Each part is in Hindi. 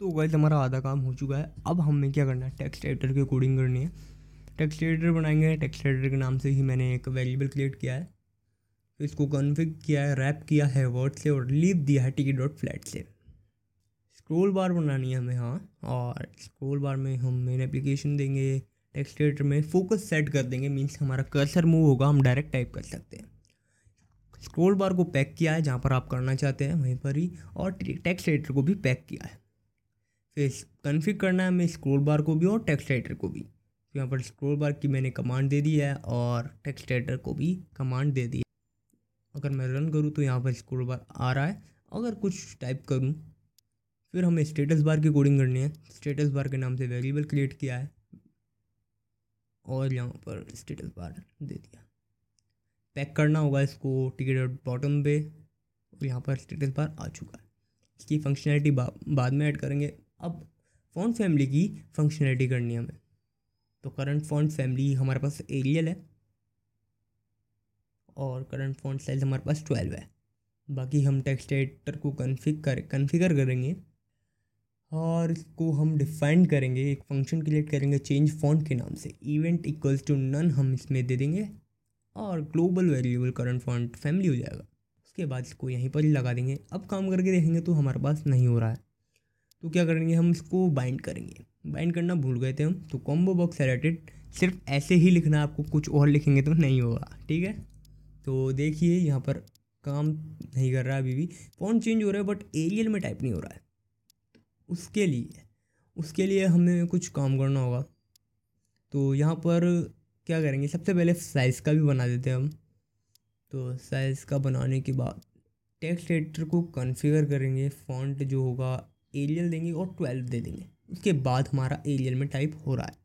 तो गाइज हमारा आधा काम हो चुका है अब हमें क्या करना है टेक्स्ट एडिटर की कोडिंग करनी है टेक्स्ट एडिटर बनाएंगे टेक्स्ट एडिटर के नाम से ही मैंने एक वेरिएबल क्रिएट किया है तो इसको कन्फिग किया है रैप किया है वर्ड से और लीव दिया है टी डॉट फ्लैट से स्क्रोल बार बनानी है हमें हाँ और स्क्रोल बार में हम मेन एप्लीकेशन देंगे टेक्स्ट एडिटर में फोकस सेट कर देंगे मीन्स हमारा कर्सर मूव होगा हम डायरेक्ट टाइप कर सकते हैं स्क्रोल बार को पैक किया है जहाँ पर आप करना चाहते हैं वहीं पर ही और टेक्स्ट एडिटर को भी पैक किया है फिर कन्फिक करना है हमें स्क्रोल बार को भी और टेक्स्ट एडिटर को भी तो यहाँ पर स्क्रोल बार की मैंने कमांड दे दी है और टेक्स्ट एडिटर को भी कमांड दे दी है अगर मैं रन करूँ तो यहाँ पर स्क्रोल बार आ रहा है अगर कुछ टाइप करूँ फिर हमें स्टेटस बार की कोडिंग करनी है स्टेटस बार के नाम से वेरिएबल क्रिएट किया है और यहाँ पर स्टेटस बार दे दिया पैक करना होगा इसको टिकट बॉटम पे और यहाँ पर स्टेटस बार आ चुका है इसकी फंक्शनैलिटी बा, बाद में ऐड करेंगे अब फ़ॉन्ट फैमिली की फंक्शनलिटी करनी है हमें तो करंट फ़ॉन्ट फैमिली हमारे पास एरियल है और करंट फ़ॉन्ट साइज हमारे पास ट्वेल्व है बाकी हम टेक्स्ट एडिटर को कन्फिग कर कन्फिगर करेंगे और इसको हम डिफाइन करेंगे एक फंक्शन क्रिएट करेंगे चेंज फॉन्ट के नाम से इवेंट इक्वल्स टू नन हम इसमें दे देंगे और global variable current font family हो जाएगा उसके बाद इसको यहीं पर ही लगा देंगे अब काम करके देखेंगे तो हमारे पास नहीं हो रहा है तो क्या करेंगे हम इसको बाइंड करेंगे बाइंड करना भूल गए थे हम तो कॉम्बो बॉक्स रिलेटेड सिर्फ ऐसे ही लिखना आपको कुछ और लिखेंगे तो नहीं होगा ठीक है तो देखिए यहाँ पर काम नहीं कर रहा अभी भी फ़ॉन्ट चेंज हो रहा है बट एरियल में टाइप नहीं हो रहा है उसके लिए उसके लिए हमें कुछ काम करना होगा तो यहाँ पर क्या करेंगे सबसे पहले साइज़ का भी बना देते हैं हम तो साइज़ का बनाने के बाद टेक्स्ट एडिटर को कॉन्फ़िगर करेंगे फ़ॉन्ट जो होगा एरियल देंगे और ट्वेल्व दे देंगे उसके बाद हमारा एरियल में टाइप हो रहा है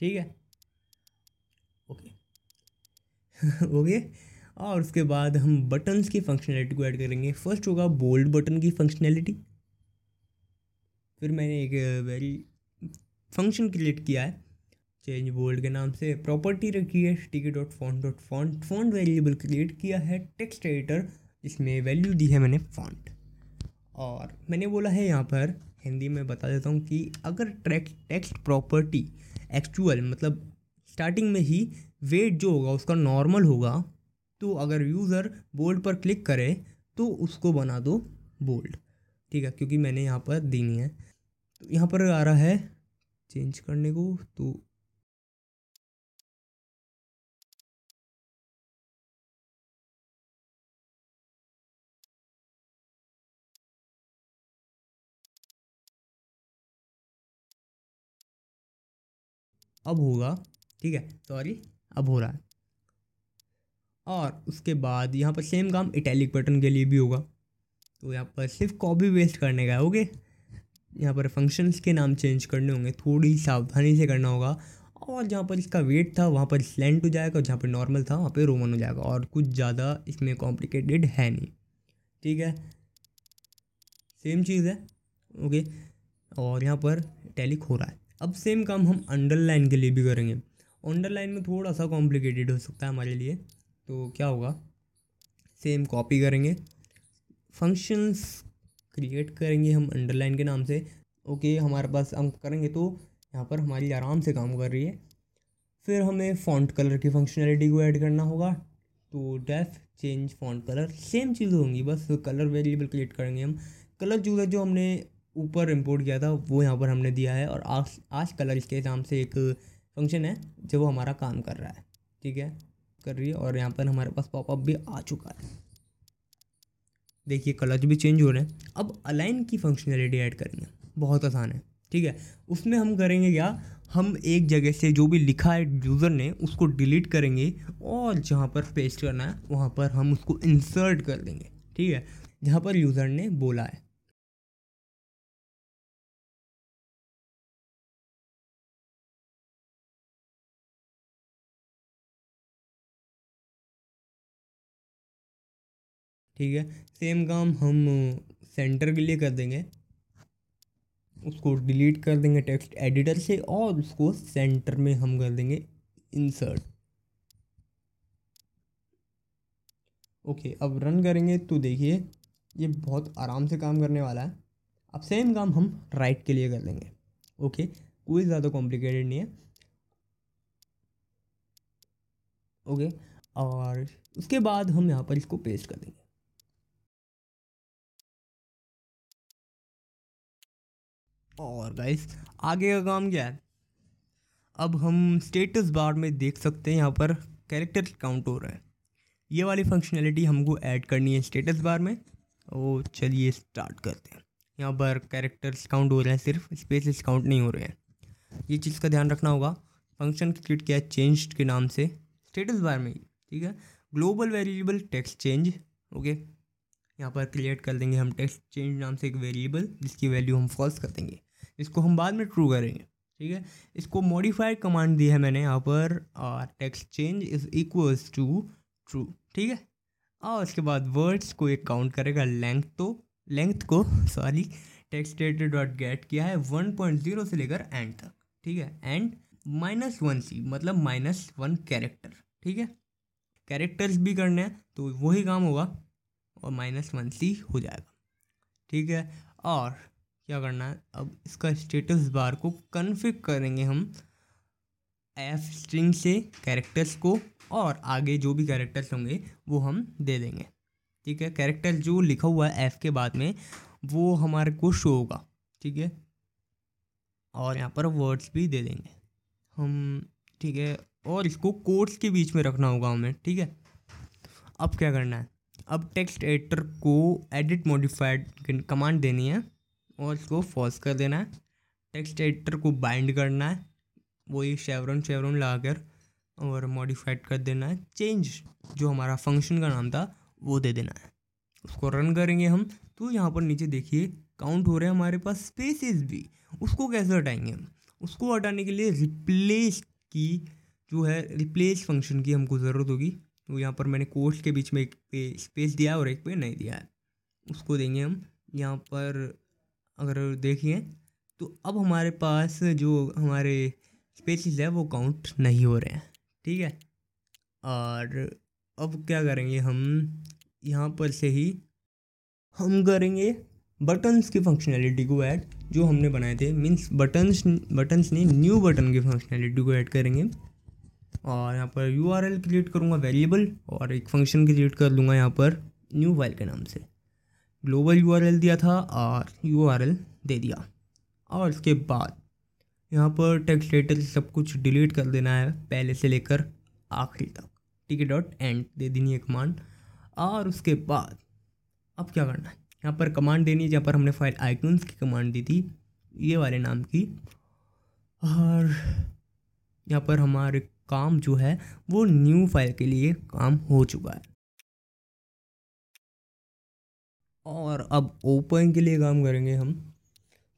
ठीक है ओके ओके और उसके बाद हम बटन्स की फंक्शनैलिटी को ऐड करेंगे फर्स्ट होगा बोल्ड बटन की फंक्शनैलिटी फिर मैंने एक वेरी फंक्शन क्रिएट किया है चेंज बोल्ड के नाम से प्रॉपर्टी रखी है T dot font dot font font variable create किया है टेक्स्ट एडिटर जिसमें वैल्यू दी है मैंने फॉन्ट और मैंने बोला है यहाँ पर हिंदी में बता देता हूँ कि अगर ट्रैक टेक्स्ट प्रॉपर्टी एक्चुअल मतलब स्टार्टिंग में ही वेट जो होगा उसका नॉर्मल होगा तो अगर यूज़र बोल्ड पर क्लिक करे तो उसको बना दो बोल्ड ठीक है क्योंकि मैंने यहाँ पर देनी है तो यहाँ पर आ रहा है चेंज करने को तो अब होगा ठीक है सॉरी अब हो रहा है और उसके बाद यहाँ पर सेम काम इटैलिक बटन के लिए भी होगा तो यहाँ पर सिर्फ कॉपी वेस्ट करने का है ओके यहाँ पर फंक्शंस के नाम चेंज करने होंगे थोड़ी सावधानी से करना होगा और जहाँ पर इसका वेट था वहाँ पर स्लेंट हो जाएगा और जहाँ पर नॉर्मल था वहाँ पर रोमन हो जाएगा और कुछ ज़्यादा इसमें कॉम्प्लिकेटेड है नहीं ठीक है सेम चीज़ है ओके और यहाँ पर टैलिक हो रहा है अब सेम काम हम अंडरलाइन के लिए भी करेंगे अंडरलाइन में थोड़ा सा कॉम्प्लिकेटेड हो सकता है हमारे लिए तो क्या होगा सेम कॉपी करेंगे फंक्शंस क्रिएट करेंगे हम अंडरलाइन के नाम से ओके हमारे पास हम करेंगे तो यहाँ पर हमारी आराम से काम कर रही है फिर हमें फॉन्ट कलर की फंक्शनैलिटी को ऐड करना होगा तो def change font colour same चीज़ होंगी बस कलर वेरिएबल क्रिएट करेंगे हम कलर चूज़र जो हमने ऊपर इम्पोर्ट किया था वो यहाँ पर हमने दिया है और आज आज कलर इसके नाम से एक फंक्शन है जो वो हमारा काम कर रहा है ठीक है कर रही है और यहाँ पर हमारे पास पॉपअप भी आ चुका है देखिए कलर्स भी चेंज हो रहे हैं अब अलाइन की फंक्शनैलिटी ऐड करनी है बहुत आसान है ठीक है उसमें हम करेंगे क्या हम एक जगह से जो भी लिखा है यूज़र ने उसको डिलीट करेंगे और जहाँ पर पेस्ट करना है वहाँ पर हम उसको इंसर्ट कर देंगे ठीक है जहाँ पर यूज़र ने बोला है ठीक है सेम काम हम सेंटर uh, के लिए कर देंगे उसको डिलीट कर देंगे टेक्स्ट एडिटर से और उसको सेंटर में हम कर देंगे इंसर्ट ओके अब रन करेंगे तो देखिए ये बहुत आराम से काम करने वाला है अब सेम काम हम राइट के लिए कर देंगे ओके कोई ज़्यादा कॉम्प्लिकेटेड नहीं है ओके और उसके बाद हम यहाँ पर इसको पेस्ट कर देंगे और गाइस आगे का काम क्या है अब हम स्टेटस बार में देख सकते हैं यहाँ पर कैरेक्टर काउंट हो रहा है ये वाली फंक्शनैलिटी हमको ऐड करनी है स्टेटस बार में और चलिए स्टार्ट करते हैं यहाँ पर कैरेक्टर्स काउंट हो रहे हैं सिर्फ स्पेस काउंट नहीं हो रहे हैं ये चीज़ का ध्यान रखना होगा फंक्शन क्रिएट किया है चेंज के नाम से स्टेटस बार में ठीक है global variable text change okay यहाँ पर क्रिएट कर देंगे हम टेक्स्ट चेंज नाम से एक वेरिएबल जिसकी वैल्यू हम फॉल्स कर देंगे इसको हम बाद में ट्रू करेंगे ठीक है इसको मॉडिफाइड कमांड दी है मैंने यहाँ पर text change is equals to true ठीक है और उसके बाद वर्ड्स को एक काउंट करेगा लेंथ तो लेंथ को sorry text data dot get किया है वन पॉइंट जीरो से लेकर एंड तक ठीक है एंड माइनस वन सी मतलब माइनस वन कैरेक्टर ठीक है कैरेक्टर्स भी करने हैं तो वही काम होगा और माइनस मंथली हो जाएगा ठीक है और क्या करना है अब इसका स्टेटस बार को कन्फिक करेंगे हम एफ स्ट्रिंग से कैरेक्टर्स को और आगे जो भी कैरेक्टर्स होंगे वो हम दे देंगे ठीक है कैरेक्टर जो लिखा हुआ है एफ़ के बाद में वो हमारे को शो होगा ठीक है और यहाँ पर वर्ड्स भी दे देंगे हम ठीक है और इसको कोर्ट्स के बीच में रखना होगा हमें ठीक है अब क्या करना है अब टेक्स्ट एडिटर को एडिट मॉडिफाइड कमांड देनी है और इसको फॉल्स कर देना है टेक्स्ट एडिटर को बाइंड करना है वही शेवरन शेवरन लगा कर और मॉडिफाइड कर देना है चेंज जो हमारा फंक्शन का नाम था वो दे देना है उसको रन करेंगे हम तो यहाँ पर नीचे देखिए काउंट हो रहे हैं हमारे पास स्पेसेस भी उसको कैसे हटाएंगे हम उसको हटाने के लिए रिप्लेस की जो है रिप्लेस फंक्शन की हमको ज़रूरत होगी तो यहाँ पर मैंने कोर्स के बीच में एक पे स्पेस दिया और एक पे नहीं दिया है उसको देंगे हम यहाँ पर अगर देखिए तो अब हमारे पास जो हमारे स्पेसिस है वो काउंट नहीं हो रहे हैं ठीक है और अब क्या करेंगे हम यहाँ पर से ही हम करेंगे बटन्स की फंक्शनैलिटी को ऐड जो हमने बनाए थे मीन्स बटन्स बटन्स नहीं न्यू बटन की फंक्शनैलिटी को ऐड करेंगे और यहाँ पर यू आर एल क्रिएट करूँगा वेरिएबल और एक फंक्शन क्रिएट कर लूँगा यहाँ पर न्यू फाइल के नाम से ग्लोबल यू आर एल दिया था और यू आर एल दे दिया और इसके बाद यहाँ पर टेक्स्ट लेटर सब कुछ डिलीट कर देना है पहले से लेकर आखिरी तक टिकट डॉट एंड दे देनी है कमांड और उसके बाद अब क्या करना है यहाँ पर कमांड देनी है जहाँ पर हमने फाइल आइकन्स की कमांड दी थी ये वाले नाम की और यहाँ पर हमारे काम जो है वो न्यू फाइल के लिए काम हो चुका है और अब ओपन के लिए काम करेंगे हम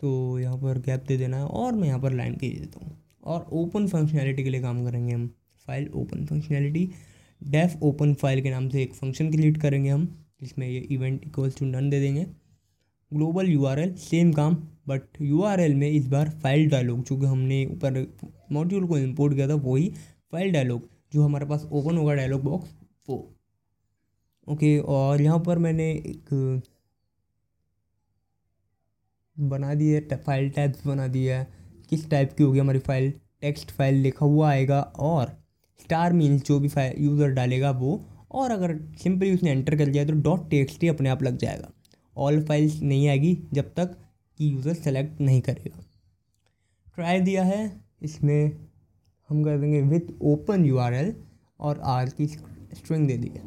तो यहाँ पर गैप दे देना है और मैं यहाँ पर लाइन के देता हूँ और ओपन फंक्शनैलिटी के लिए काम करेंगे हम file open functionality def open file के नाम से एक फंक्शन क्रिएट करेंगे हम जिसमें ये इवेंट इक्वल्स टू नन दे देंगे ग्लोबल यू सेम काम बट यू में इस बार फाइल डायलॉग चूँकि हमने ऊपर मॉड्यूल को इंपोर्ट किया था वही फाइल डायलॉग जो हमारे पास ओपन होगा डायलॉग बॉक्स वो ओके और यहाँ पर मैंने एक बना दिया है फाइल टाइप्स बना दिया है किस टाइप की होगी हमारी फाइल टेक्स्ट फाइल लिखा हुआ आएगा और स्टार मीन जो भी फाइल यूज़र डालेगा वो और अगर सिंपली उसने एंटर कर दिया तो डॉट टेक्स्ट ही अपने आप लग जाएगा ऑल फाइल्स नहीं आएगी जब तक कि यूज़र सेलेक्ट नहीं करेगा ट्राई दिया है इसमें हम कर देंगे with open U R L और आर की स्ट्रिंग दे दी है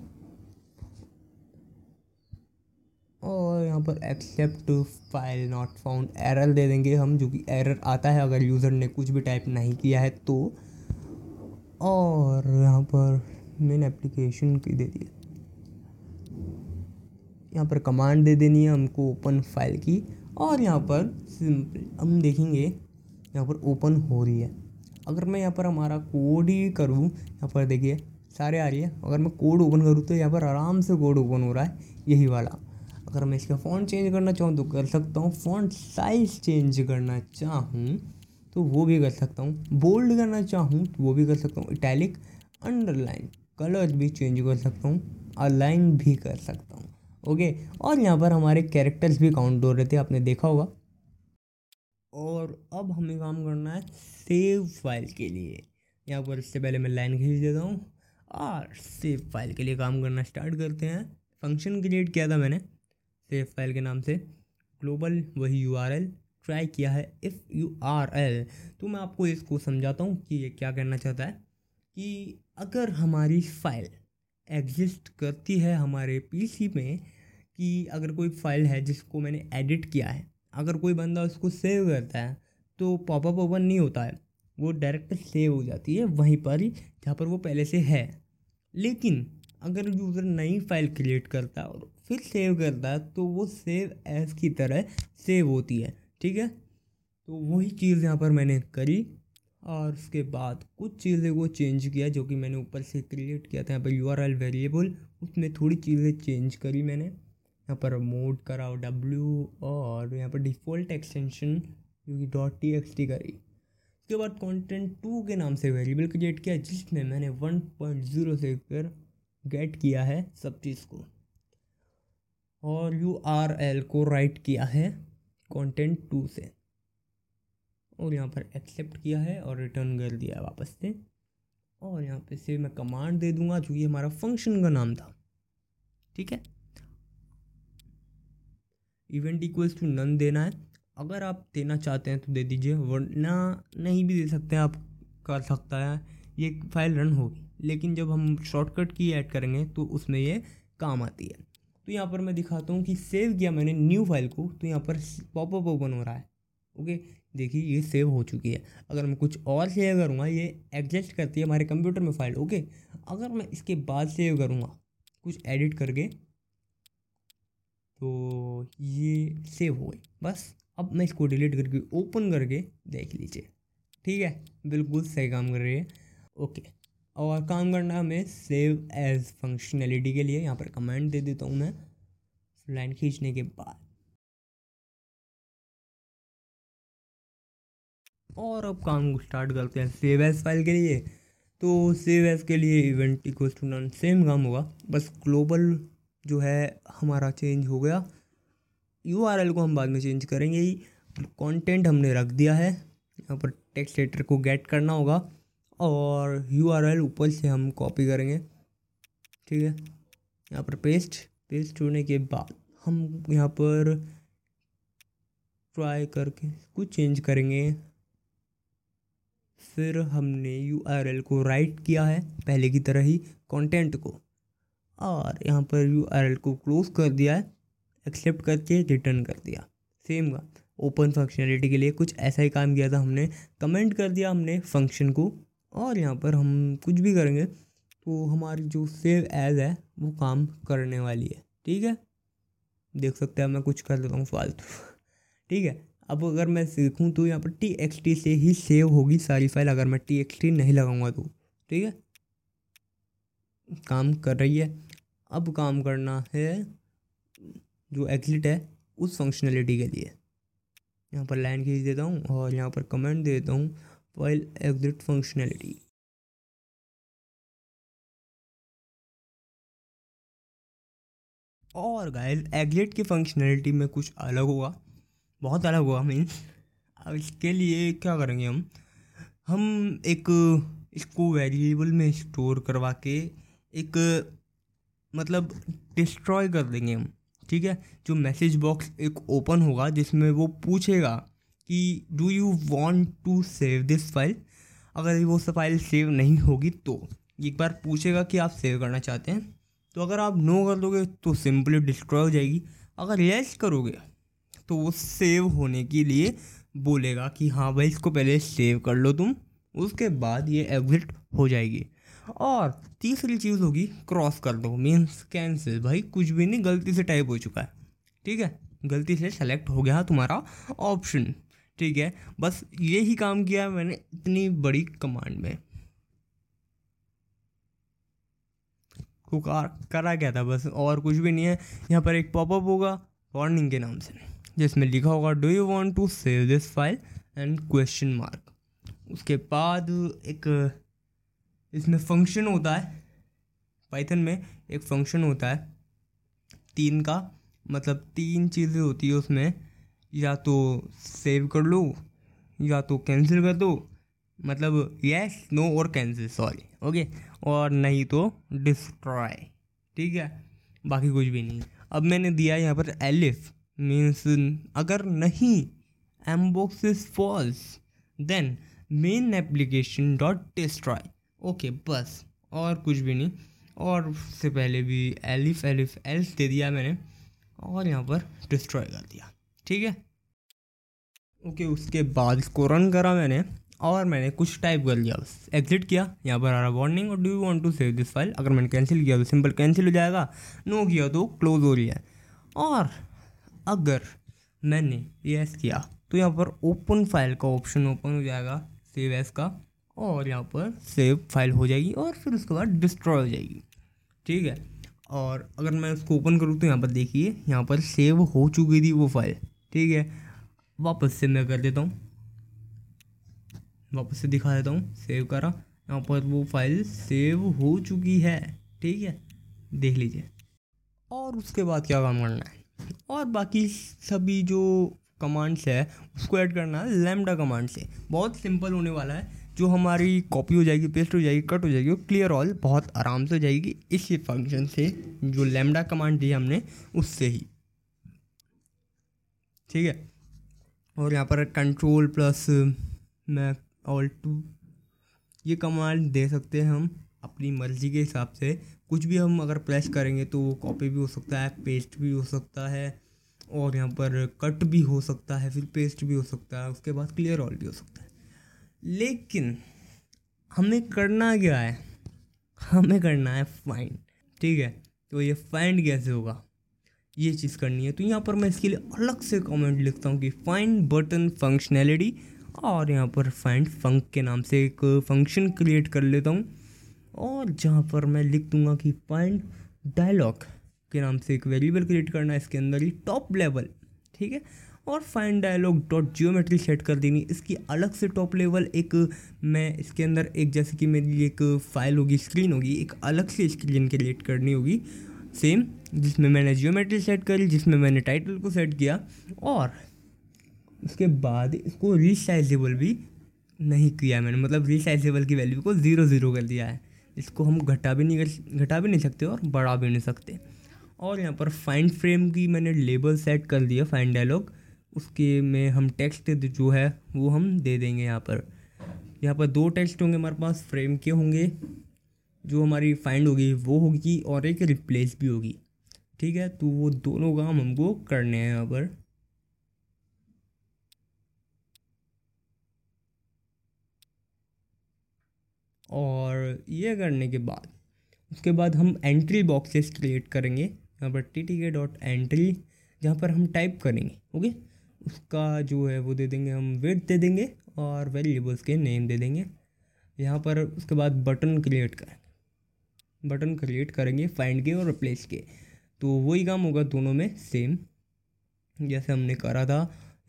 और यहाँ पर except file not found error दे देंगे हम जो कि एरर आता है अगर यूज़र ने कुछ भी टाइप नहीं किया है तो और यहाँ पर मेन एप्लीकेशन की दे दी यहाँ पर कमांड दे देनी है हमको ओपन फाइल की और यहाँ पर सिंपल हम देखेंगे यहाँ पर ओपन हो रही है अगर मैं यहाँ पर हमारा कोड ही करूँ यहाँ पर देखिए सारे आ रही है अगर मैं कोड ओपन करूँ तो यहाँ पर आराम से कोड ओपन हो रहा है यही वाला अगर मैं इसका फ़ॉन्ट चेंज करना चाहूँ तो कर सकता हूँ फ़ॉन्ट साइज़ चेंज करना चाहूँ तो वो भी कर सकता हूँ बोल्ड करना चाहूँ तो वो भी कर सकता हूँ इटैलिक अंडरलाइन कलर भी चेंज कर सकता हूँ अलाइन भी कर सकता हूँ ओके और यहाँ पर हमारे कैरेक्टर्स भी काउंट हो रहे थे आपने देखा होगा और अब हमें काम करना है सेव फाइल के लिए यहाँ पर इससे पहले मैं लाइन खींच देता हूँ और सेव फाइल के लिए काम करना स्टार्ट करते हैं फंक्शन क्रिएट किया था मैंने सेव फाइल के नाम से ग्लोबल वही यू आर एल ट्राई किया है इफ़ यू आर एल तो मैं आपको इसको समझाता हूँ कि ये क्या करना चाहता है कि अगर हमारी फाइल एग्जिस्ट करती है हमारे पीसी में कि अगर कोई फाइल है जिसको मैंने एडिट किया है अगर कोई बंदा उसको सेव करता है तो पॉपअप ओपन नहीं होता है वो डायरेक्ट सेव हो जाती है वहीं पर ही जहाँ पर वो पहले से है लेकिन अगर यूज़र नई फाइल क्रिएट करता है और फिर सेव करता है तो वो सेव एज की तरह सेव होती है ठीक है तो वही चीज़ यहाँ पर मैंने करी और उसके बाद कुछ चीज़ें वो चेंज किया जो कि मैंने ऊपर से क्रिएट किया था यहाँ पर यू आर एल वेरिएबल उसमें थोड़ी चीज़ें चेंज करी मैंने यहाँ पर मोड कराओ डब्ल्यू और यहाँ पर डिफ़ॉल्ट एक्सटेंशन जो कि डॉट टी एक्स टी करी उसके बाद कंटेंट टू के नाम से वेरिएबल क्रिएट किया जिसमें मैंने वन पॉइंट ज़ीरो से लेकर गेट किया है सब चीज़ को और यू आर एल को राइट किया है कंटेंट टू से और यहाँ पर एक्सेप्ट किया है और रिटर्न कर दिया वापस से और यहाँ पे से मैं कमांड दे दूँगा जो कि हमारा फंक्शन का नाम था ठीक है इवेंट इक्वल्स टू नन देना है अगर आप देना चाहते हैं तो दे दीजिए वरना नहीं भी दे सकते हैं आप कर सकता है ये फाइल रन होगी लेकिन जब हम शॉर्टकट की ऐड करेंगे तो उसमें ये काम आती है तो यहाँ पर मैं दिखाता हूँ कि सेव किया मैंने न्यू फाइल को तो यहाँ पर पॉपअप ओपन हो रहा है ओके देखिए ये सेव हो चुकी है अगर मैं कुछ और सेव करूँगा ये एडजस्ट करती है हमारे कंप्यूटर में फाइल ओके अगर मैं इसके बाद सेव करूँगा कुछ एडिट करके तो ये सेव हो गई बस अब मैं इसको डिलीट करके ओपन करके देख लीजिए ठीक है बिल्कुल सही काम कर रही है ओके और काम करना हमें सेव एज फंक्शनैलिटी के लिए यहाँ पर कमेंट दे देता हूँ मैं लाइन खींचने के बाद और अब काम को स्टार्ट करते हैं सेव एज फाइल के लिए तो सेव एज के लिए event equal to none same काम होगा बस ग्लोबल जो है हमारा चेंज हो गया यू को हम बाद में चेंज करेंगे ही कॉन्टेंट हमने रख दिया है यहाँ पर टेक्स्ट लेटर को गेट करना होगा और यू ऊपर से हम कॉपी करेंगे ठीक है यहाँ पर पेस्ट पेस्ट होने के बाद हम यहाँ पर ट्राई करके कुछ चेंज करेंगे फिर हमने यू को राइट किया है पहले की तरह ही कंटेंट को और यहाँ पर यू आर एल को क्लोज कर दिया है एक्सेप्ट करके रिटर्न कर दिया सेम का ओपन फंक्शनलिटी के लिए कुछ ऐसा ही काम किया था हमने कमेंट कर दिया हमने फंक्शन को और यहाँ पर हम कुछ भी करेंगे तो हमारी जो सेव एज है वो काम करने वाली है ठीक है देख सकते हैं मैं कुछ कर देता हूँ फालतू ठीक है अब अगर मैं सीखूँ तो यहाँ पर टी एक्स टी से ही सेव होगी सारी फाइल अगर मैं टी एक्स टी नहीं लगाऊंगा तो ठीक है काम कर रही है अब काम करना है जो एग्जिट है उस फंक्शनलिटी के लिए यहाँ पर लाइन खींच देता हूँ और यहाँ पर कमेंट दे देता हूँ फाइल एग्जिट फंक्शनलिटी और गाइस एग्जिट की फंक्शनलिटी में कुछ अलग होगा बहुत अलग होगा मीन अब इसके लिए क्या करेंगे हम हम एक इसको वेरिएबल में स्टोर करवा के एक मतलब डिस्ट्रॉय कर देंगे हम ठीक है जो मैसेज बॉक्स एक ओपन होगा जिसमें वो पूछेगा कि do you want to save this file अगर वो सब फाइल सेव नहीं होगी तो एक बार पूछेगा कि आप सेव करना चाहते हैं तो अगर आप नो कर दोगे तो सिंपली डिस्ट्रॉय हो जाएगी अगर येस करोगे तो वो सेव होने के लिए बोलेगा कि हाँ भाई इसको पहले सेव कर लो तुम उसके बाद ये एग्जिट हो जाएगी और तीसरी चीज़ होगी क्रॉस कर दो मीन्स कैंसिल भाई कुछ भी नहीं गलती से टाइप हो चुका है ठीक है गलती से सेलेक्ट हो गया तुम्हारा ऑप्शन ठीक है बस ये ही काम किया मैंने इतनी बड़ी कमांड में कुकार करा क्या था बस और कुछ भी नहीं है यहाँ पर एक पॉपअप होगा वार्निंग के नाम से जिसमें लिखा होगा do you want to save this file and question mark उसके बाद एक इसमें फंक्शन होता है पाइथन में एक फंक्शन होता है तीन का मतलब तीन चीज़ें होती है उसमें या तो सेव कर लो या तो कैंसिल कर दो मतलब यस नो और कैंसिल सॉरी ओके और नहीं तो डिस्ट्रॉय ठीक है बाकी कुछ भी नहीं अब मैंने दिया यहाँ पर एलिफ मीन्स अगर नहीं mbox is false then main application dot destroy okay बस और कुछ भी नहीं और उससे पहले भी एलिफ एलिफ एल्स दे दिया मैंने और यहाँ पर डिस्ट्रॉय कर दिया ठीक है ओके उसके बाद इसको रन करा मैंने और मैंने कुछ टाइप कर लिया बस एग्जिट किया यहाँ पर आ रहा वार्निंग और do you want to save this file अगर मैंने कैंसिल किया तो सिंपल कैंसिल हो जाएगा नो किया तो क्लोज हो रही है और अगर मैंने यस किया तो यहाँ पर ओपन फाइल का ऑप्शन ओपन हो जाएगा सेव एस का और यहाँ पर सेव फाइल हो जाएगी और फिर उसके बाद डिस्ट्रॉय हो जाएगी ठीक है और अगर मैं उसको ओपन करूँ तो यहाँ पर देखिए यहाँ पर सेव हो चुकी थी वो फाइल ठीक है वापस से मैं कर देता हूँ वापस से दिखा देता हूँ सेव करा यहाँ पर वो फाइल सेव हो चुकी है ठीक है देख लीजिए और उसके बाद क्या काम करना है और बाकी सभी जो कमांड्स है उसको ऐड करना है लेमडा कमांड से बहुत सिंपल होने वाला है जो हमारी कॉपी हो जाएगी पेस्ट हो जाएगी कट हो जाएगी वो क्लियर ऑल बहुत आराम से हो जाएगी इसी फंक्शन से जो लेमडा कमांड दी हमने उससे ही ठीक है और यहाँ पर कंट्रोल प्लस मैं ऑल टू ये कमांड दे सकते हैं हम अपनी मर्ज़ी के हिसाब से कुछ भी हम अगर प्रेस करेंगे तो वो कॉपी भी हो सकता है पेस्ट भी हो सकता है और यहाँ पर कट भी हो सकता है फिर पेस्ट भी हो सकता है उसके बाद क्लियर ऑल भी हो सकता है लेकिन हमें करना क्या है हमें करना है फाइंड ठीक है तो ये फाइंड कैसे होगा ये चीज़ करनी है तो यहाँ पर मैं इसके लिए अलग से कमेंट लिखता हूँ कि फाइंड बटन फंक्शनैलिटी और यहाँ पर फाइंड फंक के नाम से एक फंक्शन क्रिएट कर लेता हूँ और जहाँ पर मैं लिख दूँगा कि फाइंड डायलॉग के नाम से एक वेरिएबल क्रिएट करना है इसके अंदर ही टॉप लेवल ठीक है और fine dialog dot geometry set कर देनी इसकी अलग से टॉप लेवल एक मैं इसके अंदर एक जैसे कि मेरी एक फाइल होगी स्क्रीन होगी एक अलग से स्क्रीन क्रिएट करनी होगी सेम जिसमें मैंने जियोमेट्री सेट करी जिसमें मैंने टाइटल को सेट किया और उसके बाद इसको रिसाइजेबल भी नहीं किया मैंने मतलब रिसाइजेबल की वैल्यू को ज़ीरो ज़ीरो कर दिया है इसको हम घटा भी नहीं कर घटा भी नहीं सकते और बढ़ा भी नहीं सकते और यहाँ पर फाइंड फ्रेम की मैंने लेबल सेट कर दिया फाइंड डायलॉग उसके में हम टेक्स्ट जो है वो हम दे देंगे यहाँ पर यहाँ पर दो टेक्स्ट होंगे हमारे पास फ्रेम के होंगे जो हमारी फाइंड होगी वो होगी और एक रिप्लेस भी होगी ठीक है तो वो दोनों काम हमको करने हैं यहाँ पर और ये करने के बाद उसके बाद हम एंट्री बॉक्सेस क्रिएट करेंगे यहाँ पर T T K dot entry जहाँ पर हम टाइप करेंगे ओके उसका जो है वो दे देंगे हम वेट दे देंगे और वेरिएबल्स के नेम दे देंगे यहाँ पर उसके बाद बटन क्रिएट करें बटन क्रिएट करेंगे फाइंड के और रिप्लेस के तो वही काम होगा दोनों में सेम जैसे हमने करा था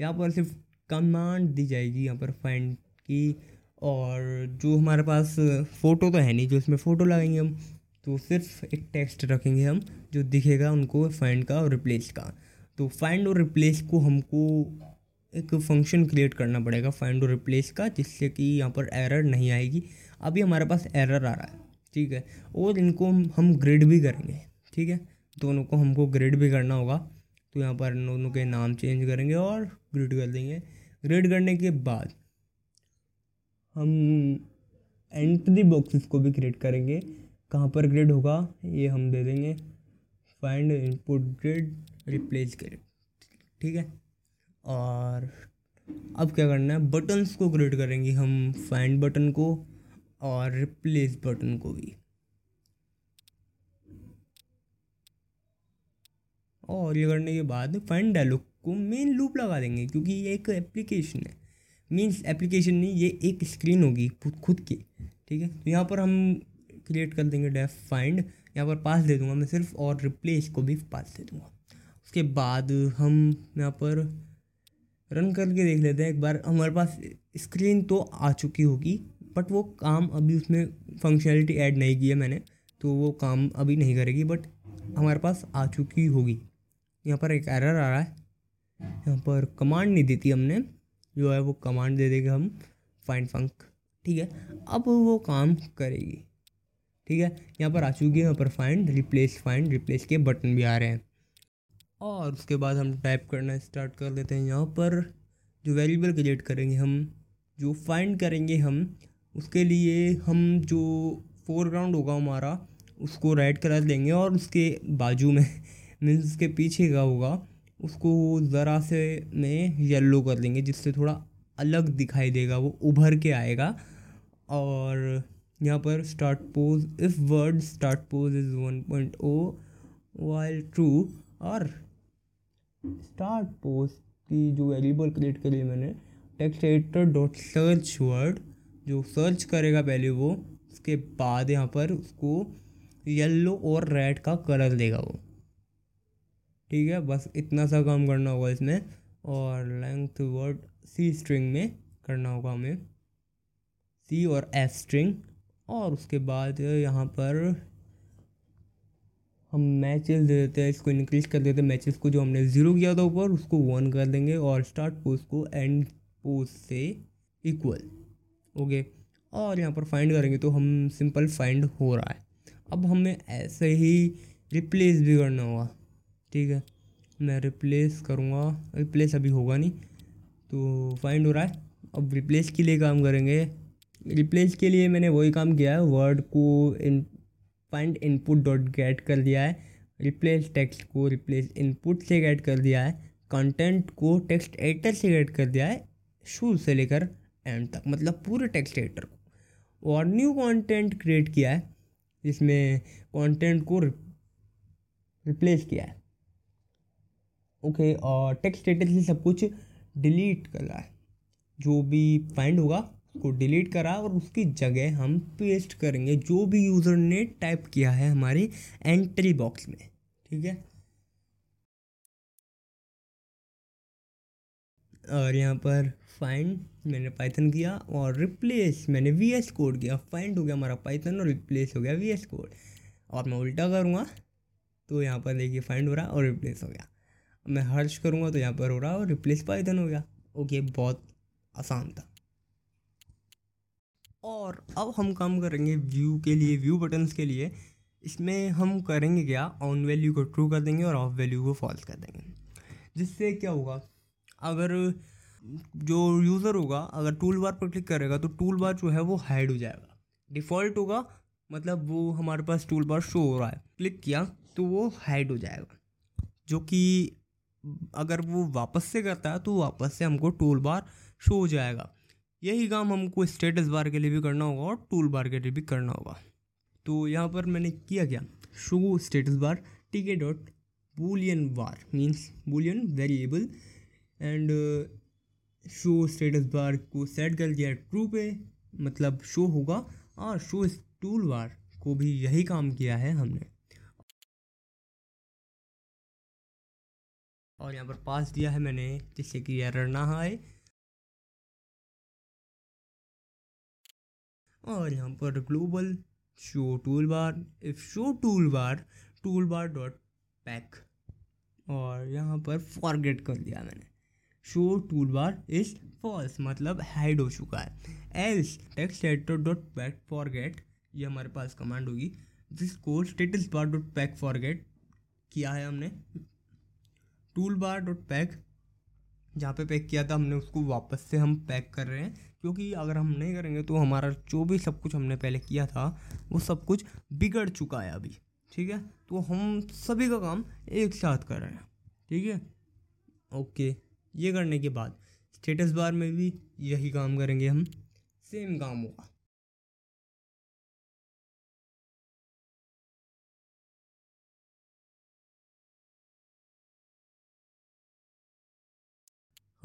यहाँ पर सिर्फ कमांड दी जाएगी यहाँ पर फाइंड की और जो हमारे पास फ़ोटो तो है नहीं जो इसमें फ़ोटो लगाएंगे हम तो सिर्फ एक टेक्स्ट रखेंगे हम जो दिखेगा उनको फाइंड का और रिप्लेस का तो फाइंड और रिप्लेस को हमको एक फंक्शन क्रिएट करना पड़ेगा फाइंड और रिप्लेस का जिससे कि यहाँ पर एरर नहीं आएगी अभी हमारे पास एरर आ रहा है ठीक है और इनको हम ग्रेड भी करेंगे ठीक है दोनों को हमको ग्रेड भी करना होगा तो यहाँ पर दोनों के नाम चेंज करेंगे और ग्रेड कर देंगे ग्रेड करने के बाद हम एंट्री बॉक्सेस को भी क्रिएट करेंगे कहाँ पर ग्रेड होगा ये हम दे देंगे फाइंड इनपुट ग्रेड रिप्लेस करें ठीक है और अब क्या करना है बटन्स को क्रिएट करेंगे हम फाइंड बटन को और रिप्लेस बटन को भी और ये करने के बाद फाइंड डायलॉग को मेन लूप लगा देंगे क्योंकि ये एक एप्लीकेशन है मीन्स एप्लीकेशन नहीं ये एक स्क्रीन होगी खुद की ठीक है तो यहाँ पर हम क्रिएट कर देंगे डेफ फाइंड यहाँ पर पास दे दूंगा मैं सिर्फ और रिप्लेस को भी पास दे दूंगा उसके बाद हम यहाँ पर रन करके देख लेते हैं एक बार हमारे पास स्क्रीन तो आ चुकी होगी बट वो काम अभी उसमें फंक्शनलिटी ऐड नहीं की है मैंने तो वो काम अभी नहीं करेगी बट हमारे पास आ चुकी होगी यहाँ पर एक एरर आ रहा है यहाँ पर कमांड नहीं देती हमने जो है वो कमांड दे देंगे हम फाइंड फंक ठीक है अब वो काम करेगी ठीक है यहाँ पर आ चुकी है यहाँ पर फाइंड रिप्लेस फाइंड रिप्लेस के बटन भी आ रहे हैं और उसके बाद हम टाइप करना स्टार्ट कर देते हैं यहाँ पर जो वेरिएबल क्रिएट करेंगे हम जो फाइंड करेंगे हम उसके लिए हम जो फोरग्राउंड होगा हमारा उसको राइट कलर लेंगे और उसके बाजू में मीन्स उसके पीछे का होगा उसको ज़रा से में येलो कर लेंगे जिससे थोड़ा अलग दिखाई देगा वो उभर के आएगा और यहाँ पर start pos if word start pos is one point O while true और स्टार्ट पोस्ट की जो अगली क्रिएट करी मैंने text editor dot search word जो सर्च करेगा पहले वो उसके बाद यहाँ पर उसको येलो और रेड का कलर देगा वो ठीक है बस इतना सा काम करना होगा इसमें और लेंथ वर्ड सी स्ट्रिंग में करना होगा हमें सी और एफ स्ट्रिंग और उसके बाद यहाँ पर हम मैचेस दे देते हैं इसको इंक्रीज कर देते हैं मैचेस को जो हमने ज़ीरो किया था ऊपर उसको वन कर देंगे और स्टार्ट पोस्ट को एंड पोस्ट से इक्वल ओके और यहाँ पर फाइंड करेंगे तो हम सिंपल फाइंड हो रहा है अब हमें ऐसे ही रिप्लेस भी करना होगा ठीक है मैं रिप्लेस करूँगा रिप्लेस अभी होगा नहीं तो फाइंड हो रहा है अब रिप्लेस के लिए काम करेंगे रिप्लेस के लिए मैंने वही काम किया है वर्ड को इन फाइंड इनपुट डॉट गेट कर दिया है रिप्लेस टेक्स्ट को रिप्लेस इनपुट से गेट कर दिया है कंटेंट को टेक्स्ट एडिटर से गेट कर दिया है शुरू से लेकर एंड तक मतलब पूरे टेक्स्ट एडिटर को और न्यू कंटेंट क्रिएट किया है जिसमें कंटेंट को रिप्लेस किया है ओके और टेक्स्ट एडिटर से सब कुछ डिलीट कर रहा है जो भी फाइंड होगा को डिलीट करा और उसकी जगह हम पेस्ट करेंगे जो भी यूज़र ने टाइप किया है हमारे एंट्री बॉक्स में ठीक है और यहाँ पर फाइंड मैंने पाइथन किया और रिप्लेस मैंने वी एस कोड किया फाइंड हो गया हमारा पाइथन और रिप्लेस हो गया वी एस कोड और मैं उल्टा करूँगा तो यहाँ पर देखिए फाइंड हो रहा और रिप्लेस हो गया मैं हर्च करूँगा तो यहाँ पर हो रहा और रिप्लेस पाइथन हो गया ओके बहुत आसान था और अब हम काम करेंगे व्यू के लिए व्यू बटन्स के लिए इसमें हम करेंगे क्या ऑन वैल्यू को ट्रू कर देंगे और ऑफ वैल्यू को फॉल्स कर देंगे जिससे क्या होगा अगर जो यूज़र होगा अगर टूल बार पर क्लिक करेगा तो टूल बार जो है वो हाइड हो जाएगा डिफ़ॉल्ट होगा मतलब वो हमारे पास टूल बार शो हो रहा है क्लिक किया तो वो हाइड हो जाएगा जो कि अगर वो वापस से करता है तो वापस से हमको टूल बार शो हो जाएगा यही काम हमको स्टेटस बार के लिए भी करना होगा और टूल बार के लिए भी करना होगा तो यहाँ पर मैंने किया क्या show status bar T K dot boolean bar means boolean variable and show status bar को सेट कर दिया ट्रू पे मतलब शो होगा और शो टूल बार को भी यही काम किया है हमने और यहाँ पर पास दिया है मैंने जिससे कि एरर ना आए और यहाँ पर global show tool bar if show tool bar tool bar dot pack और यहाँ पर फॉरगेट कर दिया मैंने show tool bar is false मतलब हाइड हो चुका है else text editor dot pack forget ये हमारे पास कमांड होगी जिसको status bar dot pack forget किया है हमने टूल बार डॉट पैक जहाँ पे पैक किया था हमने उसको वापस से हम पैक कर रहे हैं क्योंकि अगर हम नहीं करेंगे तो हमारा जो भी सब कुछ हमने पहले किया था वो सब कुछ बिगड़ चुका है अभी ठीक है तो हम सभी का काम एक साथ कर रहे हैं ठीक है ओके ये करने के बाद स्टेटस बार में भी यही काम करेंगे हम सेम काम होगा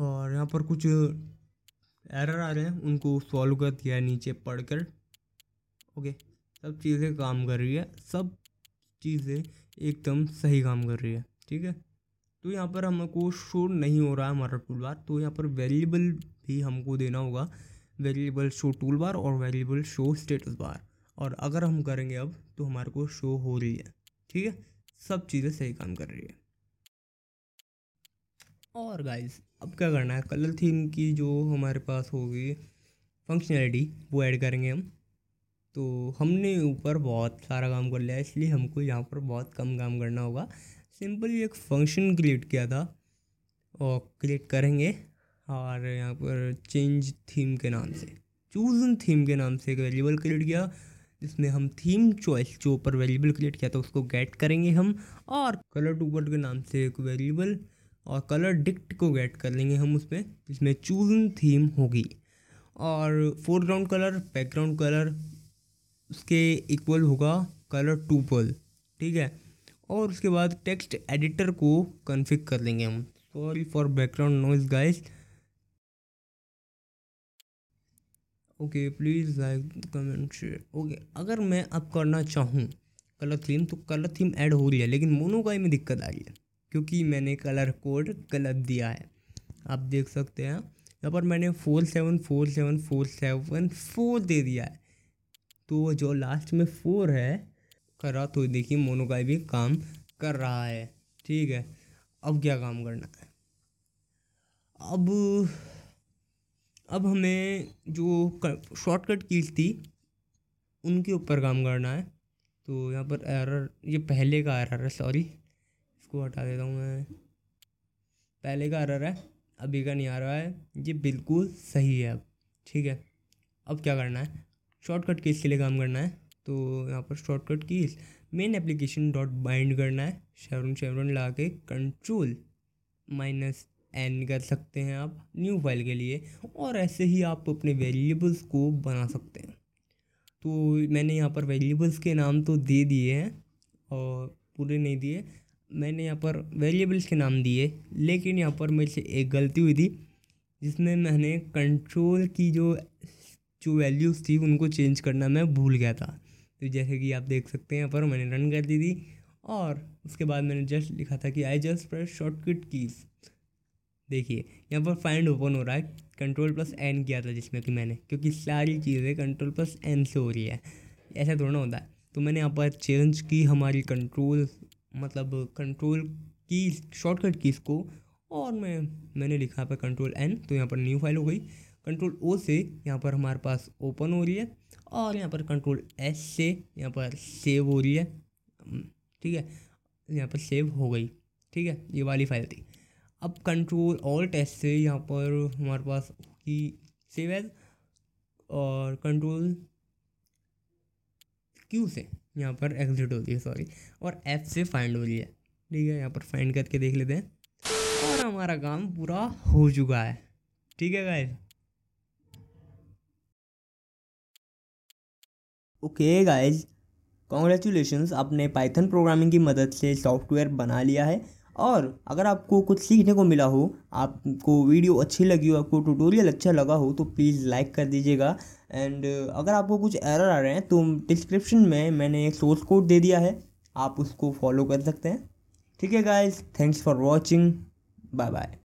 और यहाँ पर कुछ एरर आ रहे हैं उनको सॉल्व कर दिया है नीचे पढ़ कर ओके सब चीज़ें काम कर रही है सब चीज़ें एकदम सही काम कर रही है ठीक है तो यहाँ पर हमको शो नहीं हो रहा है हमारा टूल बार तो यहाँ पर वेरिएबल भी हमको देना होगा वेरिएबल शो टूल बार और वेरिएबल शो स्टेटस बार और अगर हम करेंगे अब तो हमारे को शो हो रही है ठीक है सब चीज़ें सही काम कर रही है और गाइस अब क्या करना है कलर थीम की जो हमारे पास होगी फंक्शनैलिटी वो ऐड करेंगे हम तो हमने ऊपर बहुत सारा काम कर लिया इसलिए हमको यहाँ पर बहुत कम काम करना होगा सिंपल एक फंक्शन क्रिएट किया था और क्रिएट करेंगे और यहाँ पर चेंज थीम के नाम से चूजन थीम के नाम से एक वेरिएबल क्रिएट किया जिसमें हम थीम चॉइस जो ऊपर वेरिएबल क्रिएट किया था उसको गेट करेंगे हम और कलर टूबर के नाम से एक वेरिएबल और कलर डिक्ट को गेट कर लेंगे हम उसमें जिसमें चूजन थीम होगी और फोरग्राउंड कलर बैकग्राउंड कलर उसके इक्वल होगा कलर टू पल ठीक है और उसके बाद टेक्स्ट एडिटर को कन्फिक कर लेंगे हम sorry for background noise guys okay please like comment share okay अगर मैं अब करना चाहूँ कलर थीम तो कलर थीम ऐड हो रही है लेकिन मोनोगाई में दिक्कत आ रही है क्योंकि मैंने कलर कोड गलत दिया है आप देख सकते हैं यहाँ पर मैंने four seven four seven four seven four दे दिया है तो जो लास्ट में फोर है खरा तो देखिए का भी काम कर रहा है ठीक है अब क्या काम करना है अब अब हमें जो शॉर्टकट कीज थी उनके ऊपर काम करना है तो यहाँ पर एरर ये पहले का एरर है सॉरी इसको हटा देता हूँ मैं पहले का आ रहा है अभी का नहीं आ रहा है ये बिल्कुल सही है अब ठीक है अब क्या करना है शॉर्टकट कीज़ के लिए काम करना है तो यहाँ पर शॉर्टकट की मेन एप्लीकेशन डॉट बाइंड करना है शेवरन शेवरन लगा के कंट्रोल माइनस एन कर सकते हैं आप न्यू फाइल के लिए और ऐसे ही आप अपने वेरिएबल्स को बना सकते हैं तो मैंने यहाँ पर वेरिएबल्स के नाम तो दे दिए हैं और पूरे नहीं दिए मैंने यहाँ पर वेरिएबल्स के नाम दिए लेकिन यहाँ पर मेरे एक गलती हुई थी जिसमें मैंने कंट्रोल की जो जो वैल्यूज़ थी उनको चेंज करना मैं भूल गया था तो जैसे कि आप देख सकते हैं यहाँ पर मैंने रन कर दी थी और उसके बाद मैंने जस्ट लिखा था कि I just press shortcut keys देखिए यहाँ पर फाइंड ओपन हो रहा है कंट्रोल प्लस एन किया था जिसमें कि मैंने क्योंकि सारी चीज़ें कंट्रोल प्लस एन से हो रही है ऐसा थोड़ा ना होता है तो मैंने यहाँ पर चेंज की हमारी कंट्रोल मतलब कंट्रोल की शॉर्टकट कीज़ को और मैं मैंने लिखा पर कंट्रोल एन तो यहाँ पर न्यू फाइल हो गई कंट्रोल ओ से यहाँ पर हमारे पास ओपन हो रही है और यहाँ पर कंट्रोल एस से यहाँ पर सेव हो रही है हम्म, ठीक है यहाँ पर सेव हो गई ठीक है ये वाली फाइल थी अब कंट्रोल ऑल टेस्ट से यहाँ पर हमारे पास की सेव है और कंट्रोल क्यू से यहाँ पर एग्जिट होती है सॉरी और एफ से फाइंड हो रही है ठीक है यहाँ पर फाइंड करके देख लेते हैं और हमारा काम पूरा हो चुका है ठीक है गाइस ओके गाइज कॉन्ग्रेचुलेशन आपने पाइथन प्रोग्रामिंग की मदद से सॉफ्टवेयर बना लिया है और अगर आपको कुछ सीखने को मिला हो आपको वीडियो अच्छी लगी हो आपको ट्यूटोरियल अच्छा लगा हो तो प्लीज़ लाइक कर दीजिएगा एंड uh, अगर आपको कुछ एरर आ रहे हैं तो डिस्क्रिप्शन में मैंने एक सोर्स कोड दे दिया है आप उसको फॉलो कर सकते हैं ठीक है guys thanks for watching bye bye